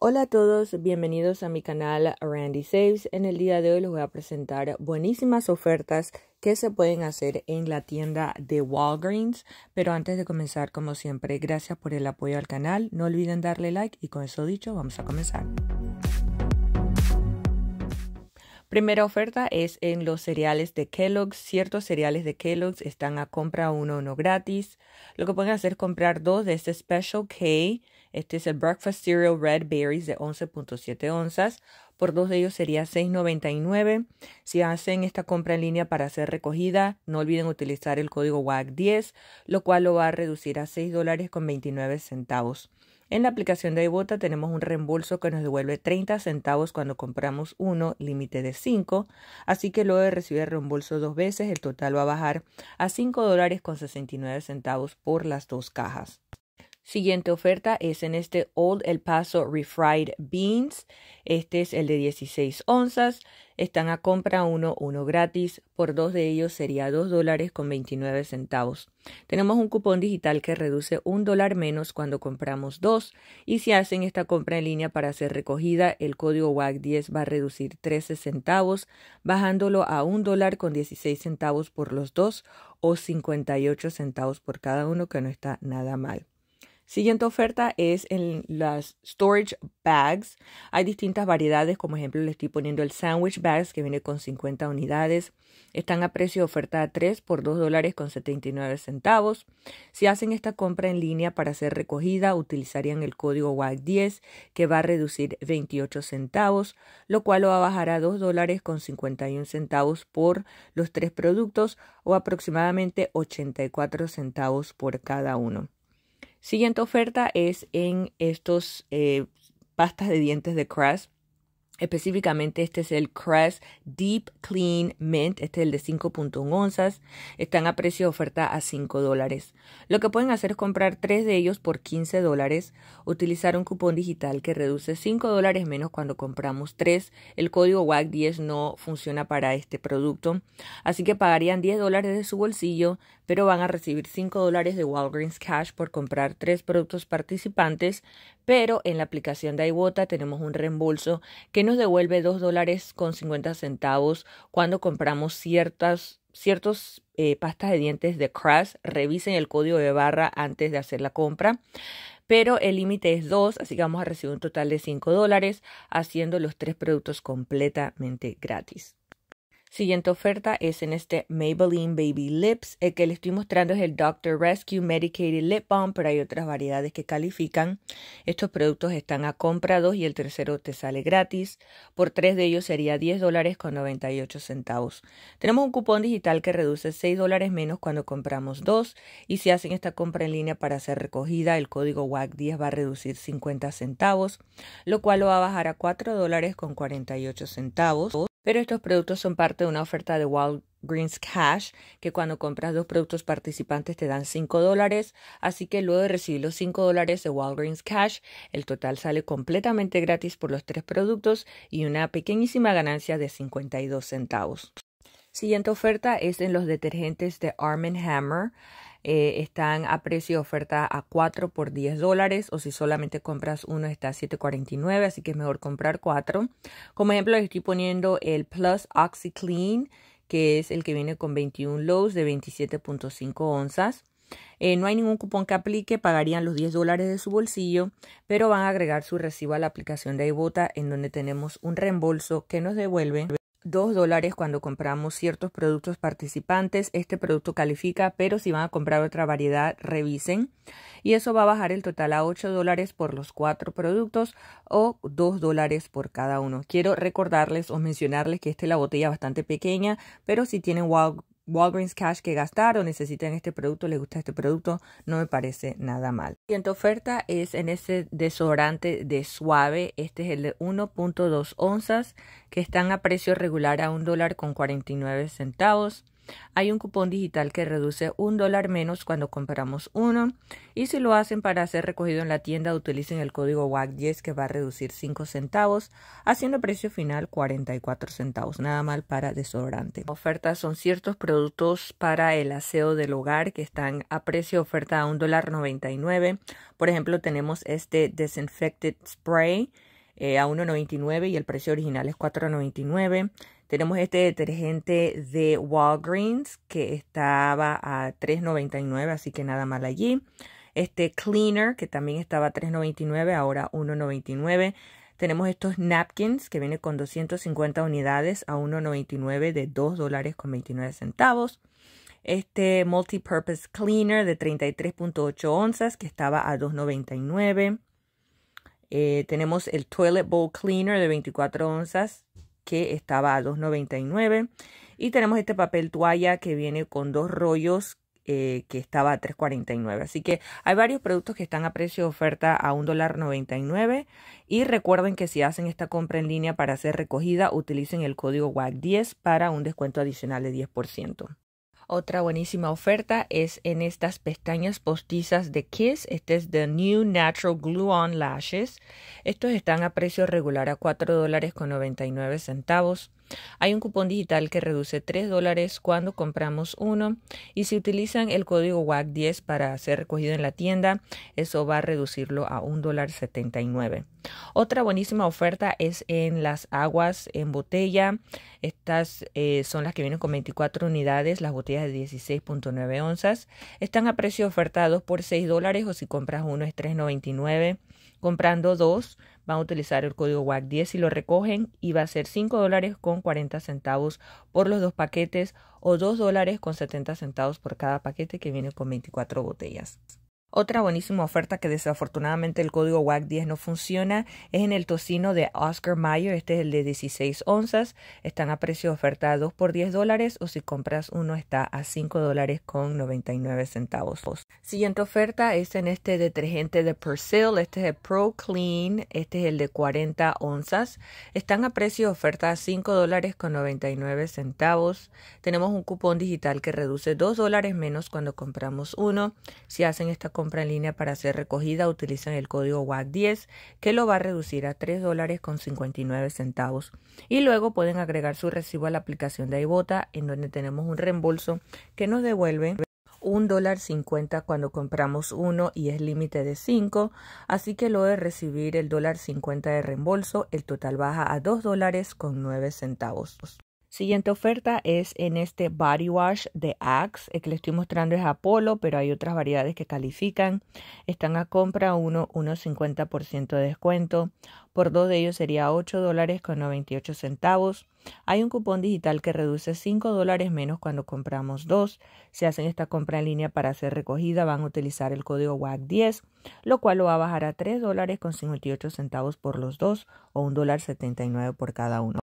Hola a todos, bienvenidos a mi canal Randy Saves. En el día de hoy les voy a presentar buenísimas ofertas que se pueden hacer en la tienda de Walgreens. Pero antes de comenzar, como siempre, gracias por el apoyo al canal. No olviden darle like y con eso dicho, vamos a comenzar. Primera oferta es en los cereales de Kellogg's. Ciertos cereales de Kellogg's están a compra uno, uno gratis. Lo que pueden hacer es comprar dos de este Special K. Este es el Breakfast Cereal Red Berries de 11.7 onzas. Por dos de ellos sería $6.99. Si hacen esta compra en línea para ser recogida, no olviden utilizar el código WAG10, lo cual lo va a reducir a $6.29 centavos. En la aplicación de iBota tenemos un reembolso que nos devuelve 30 centavos cuando compramos uno, límite de 5, así que luego de recibir el reembolso dos veces, el total va a bajar a $5.69 dólares con 69 centavos por las dos cajas. Siguiente oferta es en este Old El Paso Refried Beans. Este es el de 16 onzas. Están a compra uno, uno gratis. Por dos de ellos sería 2 dólares con 29 centavos. Tenemos un cupón digital que reduce un dólar menos cuando compramos dos. Y si hacen esta compra en línea para ser recogida, el código WAC10 va a reducir 13 centavos, bajándolo a un dólar con 16 centavos por los dos o 58 centavos por cada uno, que no está nada mal. Siguiente oferta es en las storage bags. Hay distintas variedades, como ejemplo le estoy poniendo el sandwich bags que viene con 50 unidades. Están a precio de oferta a 3 por 2 dólares con 79 centavos. Si hacen esta compra en línea para ser recogida, utilizarían el código WAG10 que va a reducir 28 centavos, lo cual lo va a bajar a 2 dólares con 51 centavos por los tres productos o aproximadamente 84 centavos por cada uno. Siguiente oferta es en estos eh, pastas de dientes de Crest. Específicamente este es el Crest Deep Clean Mint, este es el de 5.1 onzas, están a precio de oferta a 5 dólares. Lo que pueden hacer es comprar 3 de ellos por 15 dólares, utilizar un cupón digital que reduce 5 dólares menos cuando compramos 3. El código WAC10 no funciona para este producto, así que pagarían 10 dólares de su bolsillo pero van a recibir 5 dólares de Walgreens Cash por comprar tres productos participantes, pero en la aplicación de iWota tenemos un reembolso que nos devuelve 2 dólares con 50 centavos cuando compramos ciertas ciertos eh, pastas de dientes de Crash, revisen el código de barra antes de hacer la compra. Pero el límite es 2, así que vamos a recibir un total de 5 dólares haciendo los tres productos completamente gratis. Siguiente oferta es en este Maybelline Baby Lips. El que le estoy mostrando es el Dr. Rescue Medicated Lip Balm, pero hay otras variedades que califican. Estos productos están a compra dos y el tercero te sale gratis. Por tres de ellos sería $10.98. dólares con centavos. Tenemos un cupón digital que reduce 6 dólares menos cuando compramos dos y si hacen esta compra en línea para ser recogida, el código WAC10 va a reducir 50 centavos, lo cual lo va a bajar a $4.48. dólares con centavos. Pero estos productos son parte de una oferta de Walgreens Cash, que cuando compras dos productos participantes te dan 5 dólares, así que luego de recibir los 5 dólares de Walgreens Cash, el total sale completamente gratis por los tres productos y una pequeñísima ganancia de 52 centavos. Siguiente oferta es en los detergentes de Arm Hammer. Eh, están a precio de oferta a 4 por 10 dólares o si solamente compras uno está a 7.49 así que es mejor comprar cuatro. como ejemplo les estoy poniendo el Plus OxyClean que es el que viene con 21 lows de 27.5 onzas eh, no hay ningún cupón que aplique, pagarían los 10 dólares de su bolsillo, pero van a agregar su recibo a la aplicación de iBota en donde tenemos un reembolso que nos devuelve 2 dólares cuando compramos ciertos productos participantes. Este producto califica, pero si van a comprar otra variedad, revisen. Y eso va a bajar el total a 8 dólares por los cuatro productos o 2 dólares por cada uno. Quiero recordarles o mencionarles que esta es la botella bastante pequeña, pero si tienen wow Walgreens Cash que gastaron, necesitan este producto, les gusta este producto, no me parece nada mal. La siguiente oferta es en ese desodorante de suave, este es el de 1.2 onzas que están a precio regular a un dólar con 49 centavos. Hay un cupón digital que reduce un dólar menos cuando compramos uno y si lo hacen para ser recogido en la tienda utilicen el código WAC10 que va a reducir 5 centavos, haciendo precio final 44 centavos, nada mal para desodorante. Ofertas son ciertos productos para el aseo del hogar que están a precio oferta a un dólar nueve. Por ejemplo, tenemos este Desinfected Spray eh, a 1.99 y el precio original es 4.99. Tenemos este detergente de Walgreens que estaba a $3.99, así que nada mal allí. Este cleaner que también estaba a $3.99, ahora $1.99. Tenemos estos napkins que vienen con 250 unidades a 1.99 de $2.29. dólares con centavos. Este multipurpose cleaner de 33.8 onzas que estaba a 2.99. Eh, tenemos el toilet bowl cleaner de 24 onzas que estaba a 2.99. Y tenemos este papel toalla que viene con dos rollos eh, que estaba a 3.49. Así que hay varios productos que están a precio de oferta a $1.99. Y recuerden que si hacen esta compra en línea para ser recogida, utilicen el código WAC10 para un descuento adicional de 10%. Otra buenísima oferta es en estas pestañas postizas de Kiss. Este es The New Natural Glue On Lashes. Estos están a precio regular a $4.99 dólares hay un cupón digital que reduce 3 dólares cuando compramos uno y si utilizan el código WAC10 para ser recogido en la tienda, eso va a reducirlo a un dólar nueve. Otra buenísima oferta es en las aguas en botella. Estas eh, son las que vienen con 24 unidades, las botellas de 16.9 onzas. Están a precio ofertado por 6 dólares o si compras uno es 3.99. Comprando dos, van a utilizar el código WAC10 y lo recogen y va a ser $5.40 por los dos paquetes o $2.70 por cada paquete que viene con 24 botellas. Otra buenísima oferta que desafortunadamente el código WAC 10 no funciona es en el tocino de Oscar Mayer. Este es el de 16 onzas. Están a precio de oferta 2 por 10 dólares o si compras uno está a 5 dólares con 99 centavos. Siguiente oferta es en este detergente de Persil. Este es el Pro Clean. Este es el de 40 onzas. Están a precio de oferta a 5 dólares con 99 centavos. Tenemos un cupón digital que reduce 2 dólares menos cuando compramos uno. Si hacen esta compra en línea para ser recogida utilizan el código WAC10 que lo va a reducir a 3 dólares con 59 centavos. Y luego pueden agregar su recibo a la aplicación de iBota en donde tenemos un reembolso que nos devuelve un dólar 50 cuando compramos uno y es límite de 5, así que luego de recibir el dólar 50 de reembolso, el total baja a dos dólares con nueve centavos. Siguiente oferta es en este body wash de Axe. El que le estoy mostrando es Apolo, pero hay otras variedades que califican. Están a compra uno, unos 50% de descuento. Por dos de ellos sería 8 dólares con 98 centavos. Hay un cupón digital que reduce 5 dólares menos cuando compramos dos. Si hacen esta compra en línea para ser recogida, van a utilizar el código WAC10, lo cual lo va a bajar a 3 dólares con 58 centavos por los dos o $1.79 dólar 79 por cada uno.